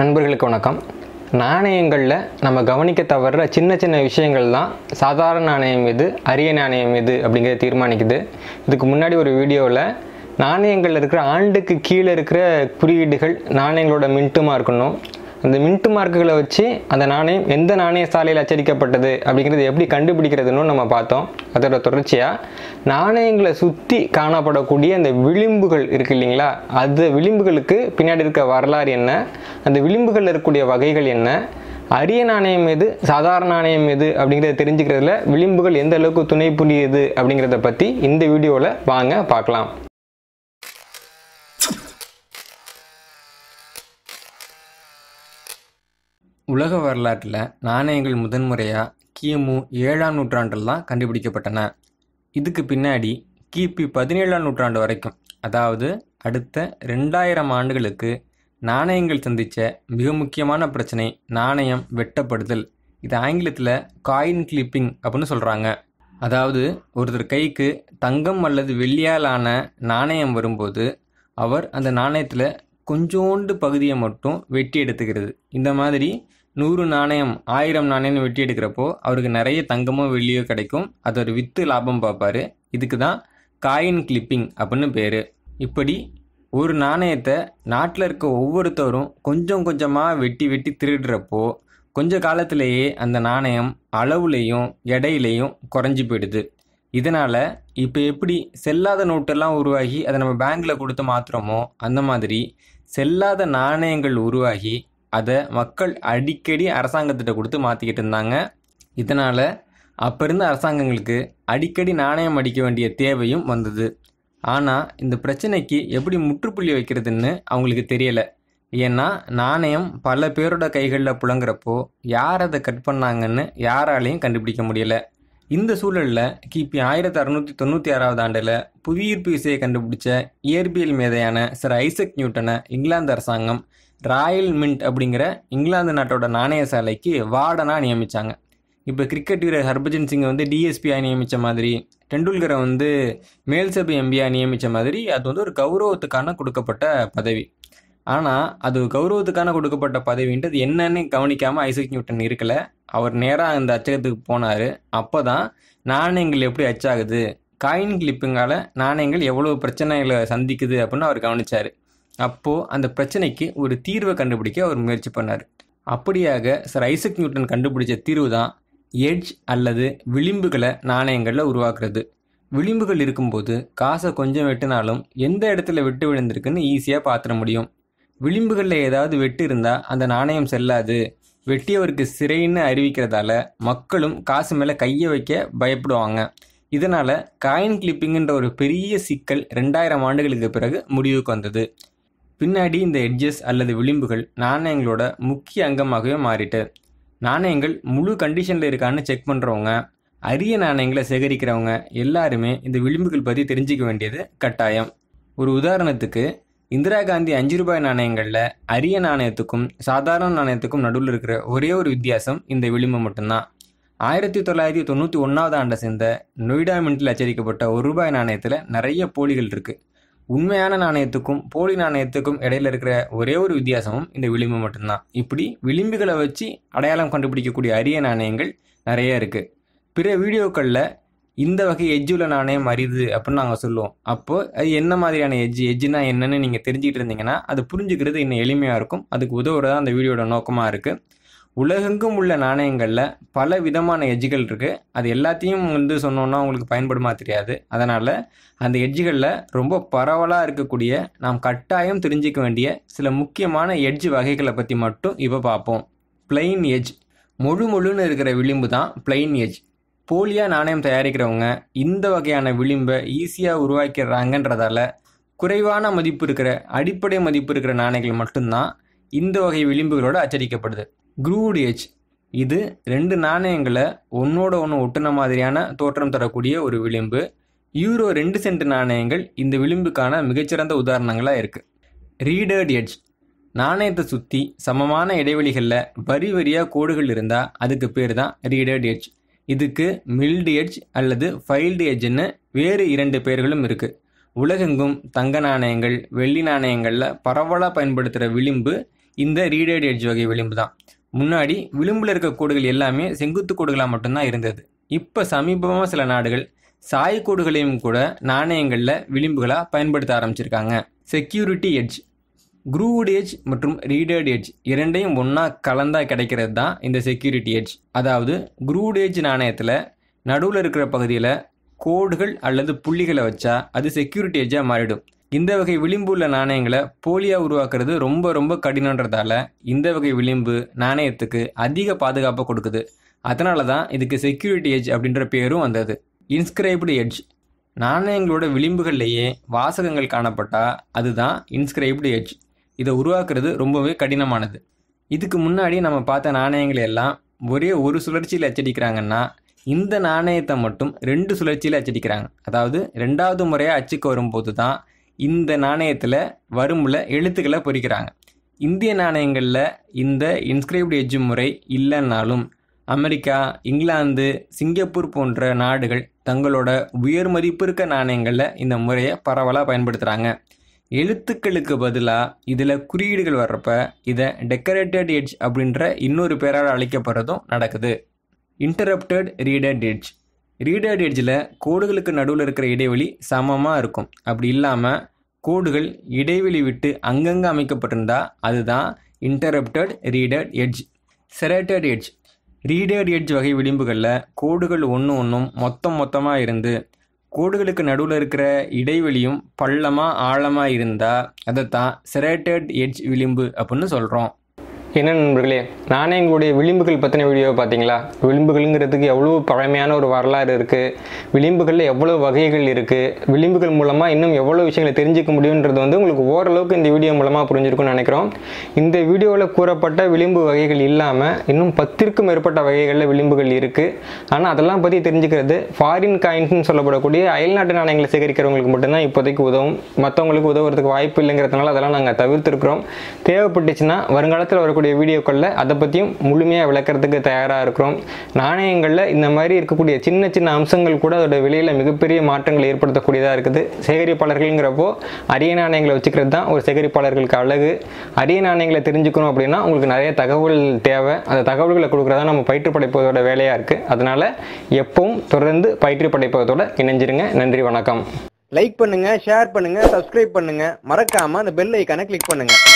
நண்பர்களுக்கு வணக்கம் நாணயங்களில் நம்ம கவனிக்க தவறுற சின்ன சின்ன விஷயங்கள் தான் சாதாரண நாணயம் எது அரிய நாணயம் எது அப்படிங்கிறத தீர்மானிக்குது இதுக்கு முன்னாடி ஒரு வீடியோவில் நாணயங்களில் இருக்கிற ஆண்டுக்கு கீழே இருக்கிற குறியீடுகள் நாணயங்களோட மின்ட்டுமாக இருக்கணும் அந்த மின்ட்டு மார்க்குகளை வச்சு அந்த நாணயம் எந்த நாணய சாலையில் அச்சடிக்கப்பட்டது அப்படிங்கிறது எப்படி கண்டுபிடிக்கிறதுன்னு நம்ம பார்த்தோம் அதோட தொடர்ச்சியாக நாணயங்களை சுற்றி காணப்படக்கூடிய அந்த விளிம்புகள் இருக்கு இல்லைங்களா அந்த விளிம்புகளுக்கு பின்னாடி இருக்க வரலாறு என்ன அந்த விளிம்புகளில் இருக்கக்கூடிய வகைகள் என்ன அரிய நாணயம் எது சாதாரண நாணயம் எது அப்படிங்கிறத தெரிஞ்சுக்கிறதுல விளிம்புகள் எந்த அளவுக்கு துணை புரியுது அப்படிங்கிறத பற்றி இந்த வீடியோவில் வாங்க பார்க்கலாம் உலக வரலாற்றில் நாணயங்கள் முதன்முறையாக கிமு ஏழாம் நூற்றாண்டில் தான் கண்டுபிடிக்கப்பட்டன இதுக்கு பின்னாடி கிபி பதினேழாம் நூற்றாண்டு வரைக்கும் அதாவது அடுத்த ரெண்டாயிரம் ஆண்டுகளுக்கு நாணயங்கள் சந்தித்த மிக முக்கியமான பிரச்சனை நாணயம் வெட்டப்படுதல் இது ஆங்கிலத்தில் காயின் கிளிப்பிங் அப்படின்னு சொல்கிறாங்க அதாவது ஒருத்தர் கைக்கு தங்கம் அல்லது வெள்ளியாலான நாணயம் வரும்போது அவர் அந்த நாணயத்தில் கொஞ்சோண்டு பகுதியை மட்டும் வெட்டி எடுத்துக்கிறது இந்த மாதிரி நூறு நாணயம் ஆயிரம் நாணயம் வெட்டி எடுக்கிறப்போ அவருக்கு நிறைய தங்கமோ வெள்ளியோ கிடைக்கும் அது ஒரு விற்று லாபம் பார்ப்பாரு இதுக்கு தான் காயின் கிளிப்பிங் அப்படின்னு பேர் இப்படி ஒரு நாணயத்தை நாட்டில் இருக்க ஒவ்வொருத்தரும் கொஞ்சம் கொஞ்சமாக வெட்டி வெட்டி திருடுறப்போ கொஞ்ச காலத்திலேயே அந்த நாணயம் அளவுலேயும் எடையிலையும் குறைஞ்சி போயிடுது இதனால் இப்போ எப்படி செல்லாத நோட்டெல்லாம் உருவாகி அதை நம்ம பேங்க்கில் கொடுத்து மாத்துறோமோ அந்த மாதிரி செல்லாத நாணயங்கள் உருவாகி அதை மக்கள் அடிக்கடி அரசாங்கத்திட்ட கொடுத்து மாற்றிக்கிட்டு இருந்தாங்க இதனால் அப்போ இருந்த அரசாங்கங்களுக்கு அடிக்கடி நாணயம் அடிக்க வேண்டிய தேவையும் வந்தது ஆனால் இந்த பிரச்சனைக்கு எப்படி முற்றுப்புள்ளி வைக்கிறதுன்னு அவங்களுக்கு தெரியலை ஏன்னா நாணயம் பல பேரோட கைகளில் புழங்குறப்போ யார் அதை கட் பண்ணாங்கன்னு யாராலையும் கண்டுபிடிக்க முடியலை இந்த சூழலில் கிபி ஆயிரத்தி அறநூற்றி தொண்ணூற்றி ஆறாவது ஆண்டில் புவியீர்ப்பு விசையை கண்டுபிடிச்ச இயற்பியல் மேதையான சர் ஐசக் நியூட்டனை இங்கிலாந்து அரசாங்கம் ராயல் மின்ட் அப்படிங்கிற இங்கிலாந்து நாட்டோட நாணய சாலைக்கு வாடனாக நியமித்தாங்க இப்போ கிரிக்கெட் வீரர் ஹர்பஜன் சிங்கை வந்து டிஎஸ்பியாக நியமித்த மாதிரி டெண்டுல்கரை வந்து மேல்சபை எம்பியாக நியமித்த மாதிரி அது வந்து ஒரு கௌரவத்துக்கான கொடுக்கப்பட்ட பதவி ஆனால் அது கௌரவத்துக்கான கொடுக்கப்பட்ட பதவின்றது என்னன்னு கவனிக்காமல் ஐசக் நியூட்டன் இருக்கலை அவர் நேராக அந்த அச்சகத்துக்கு போனார் அப்போ தான் நாணயங்கள் எப்படி அச்சாகுது காயின் கிளிப்புங்கால நாணயங்கள் எவ்வளோ பிரச்சனைகளை சந்திக்குது அப்படின்னு அவர் கவனித்தார் அப்போது அந்த பிரச்சனைக்கு ஒரு தீர்வை கண்டுபிடிக்க அவர் முயற்சி பண்ணார் அப்படியாக சார் ஐசக் நியூட்டன் கண்டுபிடிச்ச தீர்வு தான் எட்ஜ் அல்லது விளிம்புகளை நாணயங்களில் உருவாக்குறது விளிம்புகள் இருக்கும்போது காசை கொஞ்சம் வெட்டினாலும் எந்த இடத்துல வெட்டு விழுந்திருக்குன்னு ஈஸியாக பார்த்துட முடியும் விளிம்புகளில் ஏதாவது வெட்டு இருந்தால் அந்த நாணயம் செல்லாது வெட்டியவருக்கு சிறைன்னு அறிவிக்கிறதால மக்களும் காசு மேலே கையை வைக்க பயப்படுவாங்க இதனால் காயின் கிளிப்பிங்குன்ற ஒரு பெரிய சிக்கல் ரெண்டாயிரம் ஆண்டுகளுக்கு பிறகு முடிவுக்கு வந்தது பின்னாடி இந்த எட்ஜஸ் அல்லது விளிம்புகள் நாணயங்களோட முக்கிய அங்கமாகவே மாறிட்டு நாணயங்கள் முழு கண்டிஷனில் இருக்கான்னு செக் பண்ணுறவங்க அரிய நாணயங்களை சேகரிக்கிறவங்க எல்லாருமே இந்த விளிம்புகள் பற்றி தெரிஞ்சிக்க வேண்டியது கட்டாயம் ஒரு உதாரணத்துக்கு இந்திரா காந்தி அஞ்சு ரூபாய் நாணயங்களில் அரிய நாணயத்துக்கும் சாதாரண நாணயத்துக்கும் நடுவில் இருக்கிற ஒரே ஒரு வித்தியாசம் இந்த விளிம்பு மட்டும்தான் ஆயிரத்தி தொள்ளாயிரத்தி தொண்ணூற்றி ஒன்றாவது ஆண்டை சேர்ந்த நொய்டா மின்ட்டில் அச்சரிக்கப்பட்ட ஒரு ரூபாய் நாணயத்தில் நிறைய போலிகள் இருக்குது உண்மையான நாணயத்துக்கும் போலி நாணயத்துக்கும் இடையில இருக்கிற ஒரே ஒரு வித்தியாசமும் இந்த விளிம்பு மட்டும்தான் இப்படி விளிம்புகளை வச்சு அடையாளம் கண்டுபிடிக்கக்கூடிய அரிய நாணயங்கள் நிறைய இருக்குது பிற வீடியோக்களில் இந்த வகை எஜ்ஜு உள்ள நாணயம் அறியுது அப்படின்னு நாங்கள் சொல்லுவோம் அப்போது அது என்ன மாதிரியான எஜ்ஜு எஜ்ஜுனா என்னென்னு நீங்கள் தெரிஞ்சுக்கிட்டு இருந்தீங்கன்னா அது புரிஞ்சுக்கிறது இன்னும் எளிமையாக இருக்கும் அதுக்கு உதவுறதா அந்த வீடியோட நோக்கமாக இருக்குது உலகெங்கும் உள்ள நாணயங்களில் பல விதமான எஜ்ஜுகள் இருக்குது அது எல்லாத்தையும் வந்து சொன்னோன்னா உங்களுக்கு பயன்படுமா தெரியாது அதனால் அந்த எட்ஜுகளில் ரொம்ப பரவலாக இருக்கக்கூடிய நாம் கட்டாயம் தெரிஞ்சிக்க வேண்டிய சில முக்கியமான எட்ஜ் வகைகளை பற்றி மட்டும் இப்போ பார்ப்போம் பிளெயின் எஜ் முழு முழுன்னு இருக்கிற விளிம்பு தான் பிளெயின் எஜ் போலியாக நாணயம் தயாரிக்கிறவங்க இந்த வகையான விளிம்பை ஈஸியாக உருவாக்கிடுறாங்கன்றதால குறைவான மதிப்பு இருக்கிற அடிப்படை மதிப்பு இருக்கிற நாணயங்கள் மட்டும்தான் இந்த வகை விளிம்புகளோடு அச்சடிக்கப்படுது க்ரூவ்டு எச் இது ரெண்டு நாணயங்களை ஒன்னோட ஒன்று ஒட்டுன மாதிரியான தோற்றம் தரக்கூடிய ஒரு விளிம்பு யூரோ ரெண்டு சென்ட் நாணயங்கள் இந்த விளிம்புக்கான மிகச்சிறந்த உதாரணங்களாக இருக்குது ரீடர்ட் எட்ஜ் நாணயத்தை சுற்றி சமமான இடைவெளிகளில் வரி வரியாக கோடுகள் இருந்தால் அதுக்கு பேர் தான் ரீடர்ட் எட்ஜ் இதுக்கு மில்டு எட்ஜ் அல்லது ஃபைல்டு எட்ஜ்னு வேறு இரண்டு பெயர்களும் இருக்குது உலகெங்கும் தங்க நாணயங்கள் வெள்ளி நாணயங்களில் பரவலாக பயன்படுத்துகிற விளிம்பு இந்த ரீடேட் எட்ஜ் வகை விளிம்பு தான் முன்னாடி விளிம்பில் இருக்க கோடுகள் எல்லாமே செங்குத்து கோடுகளாக மட்டும்தான் இருந்தது இப்போ சமீபமாக சில நாடுகள் சாய் கோடுகளையும் கூட நாணயங்களில் விளிம்புகளாக பயன்படுத்த ஆரம்பிச்சிருக்காங்க செக்யூரிட்டி எட்ஜ் குரூவுட் எட்ஜ் மற்றும் ரீடர்ட் எட்ஜ் இரண்டையும் ஒன்றா கலந்தா கிடைக்கிறது தான் இந்த செக்யூரிட்டி எட்ஜ் அதாவது குரூவுட் எட்ஜ் நாணயத்தில் நடுவில் இருக்கிற பகுதியில் கோடுகள் அல்லது புள்ளிகளை வச்சா அது செக்யூரிட்டி எட்ஜாக மாறிடும் இந்த வகை விளிம்பு உள்ள நாணயங்களை போலியாக உருவாக்குறது ரொம்ப ரொம்ப கடினன்றதால இந்த வகை விளிம்பு நாணயத்துக்கு அதிக பாதுகாப்பை கொடுக்குது அதனால தான் இதுக்கு செக்யூரிட்டி எட்ஜ் அப்படின்ற பேரும் வந்தது இன்ஸ்கிரைப்டு எட்ஜ் நாணயங்களோட விளிம்புகள்லேயே வாசகங்கள் காணப்பட்டால் அதுதான் இன்ஸ்கிரைப்டு எட்ஜ் இதை உருவாக்குறது ரொம்பவே கடினமானது இதுக்கு முன்னாடி நம்ம பார்த்த நாணயங்கள் எல்லாம் ஒரே ஒரு சுழற்சியில் அச்சடிக்கிறாங்கன்னா இந்த நாணயத்தை மட்டும் ரெண்டு சுழற்சியில் அச்சடிக்கிறாங்க அதாவது ரெண்டாவது முறையாக அச்சுக்கு வரும்போது தான் இந்த நாணயத்தில் வரும்புல எழுத்துக்களை பொறிக்கிறாங்க இந்திய நாணயங்களில் இந்த இன்ஸ்கிரைப்டு எஜ்ஜு முறை இல்லைன்னாலும் அமெரிக்கா இங்கிலாந்து சிங்கப்பூர் போன்ற நாடுகள் தங்களோட உயர் மதிப்பு இருக்க நாணயங்களில் இந்த முறையை பரவலாக பயன்படுத்துகிறாங்க எழுத்துக்களுக்கு பதிலாக இதில் குறியீடுகள் வர்றப்ப இதை டெக்கரேட்டட் எட்ஜ் அப்படின்ற இன்னொரு பேரால் அழைக்கப்படுறதும் நடக்குது இன்டரப்டட் ரீடட் எட்ஜ் ரீடேட் எட்ஜில் கோடுகளுக்கு நடுவில் இருக்கிற இடைவெளி சமமாக இருக்கும் அப்படி இல்லாமல் கோடுகள் இடைவெளி விட்டு அங்கங்கே அமைக்கப்பட்டிருந்தால் அதுதான் interrupted reeded edge serrated edge reeded edge வகை விளிம்புகளில் கோடுகள் ஒன்று ஒன்றும் மொத்தம் மொத்தமாக இருந்து கோடுகளுக்கு நடுவில் இருக்கிற இடைவெளியும் பள்ளமாக ஆழமாக இருந்தால் அதை தான் செரேட்டட் எட்ஜ் விளிம்பு அப்படின்னு சொல்கிறோம் என்ன நண்பர்களே நானே எங்களுடைய விளிம்புகள் பற்றின வீடியோவை பார்த்தீங்களா விளிம்புகள்ங்கிறதுக்கு எவ்வளோ பழமையான ஒரு வரலாறு இருக்குது விளிம்புகளில் எவ்வளோ வகைகள் இருக்குது விளிம்புகள் மூலமாக இன்னும் எவ்வளோ விஷயங்களை தெரிஞ்சிக்க முடியுன்றது வந்து உங்களுக்கு ஓரளவுக்கு இந்த வீடியோ மூலமாக புரிஞ்சிருக்கும்னு நினைக்கிறோம் இந்த வீடியோவில் கூறப்பட்ட விளிம்பு வகைகள் இல்லாமல் இன்னும் பத்திற்கும் மேற்பட்ட வகைகளில் விளிம்புகள் இருக்குது ஆனால் அதெல்லாம் பற்றி தெரிஞ்சுக்கிறது ஃபாரின் காயின்ஸ்னு சொல்லப்படக்கூடிய அயல்நாட்டு நாணயங்களை சேகரிக்கிறவங்களுக்கு மட்டும்தான் இப்போதைக்கு உதவும் மற்றவங்களுக்கு உதவுறதுக்கு வாய்ப்பு இல்லைங்கிறதுனால அதெல்லாம் நாங்கள் தவிர்த்துருக்குறோம் தேவைப்பட்டுச்சுன்னா வருங்காலத்தில் வரக்கூடிய நம்மளுடைய வீடியோக்களில் அதை பற்றியும் முழுமையாக விளக்கிறதுக்கு தயாராக இருக்கிறோம் நாணயங்களில் இந்த மாதிரி இருக்கக்கூடிய சின்ன சின்ன அம்சங்கள் கூட அதோட விலையில் மிகப்பெரிய மாற்றங்கள் ஏற்படுத்தக்கூடியதாக இருக்குது சேகரிப்பாளர்கள்ங்கிறப்போ அரிய நாணயங்களை வச்சுக்கிறது தான் ஒரு சேகரிப்பாளர்களுக்கு அழகு அரிய நாணயங்களை தெரிஞ்சுக்கணும் அப்படின்னா உங்களுக்கு நிறைய தகவல் தேவை அந்த தகவல்களை கொடுக்குறதா நம்ம பயிற்று படைப்பதோட வேலையாக இருக்குது அதனால் எப்பவும் தொடர்ந்து பயிற்று படைப்பதோட இணைஞ்சிருங்க நன்றி வணக்கம் லைக் பண்ணுங்க ஷேர் பண்ணுங்க சப்ஸ்கிரைப் பண்ணுங்க மறக்காம அந்த பெல் ஐக்கானை கிளிக் பண்ணுங்க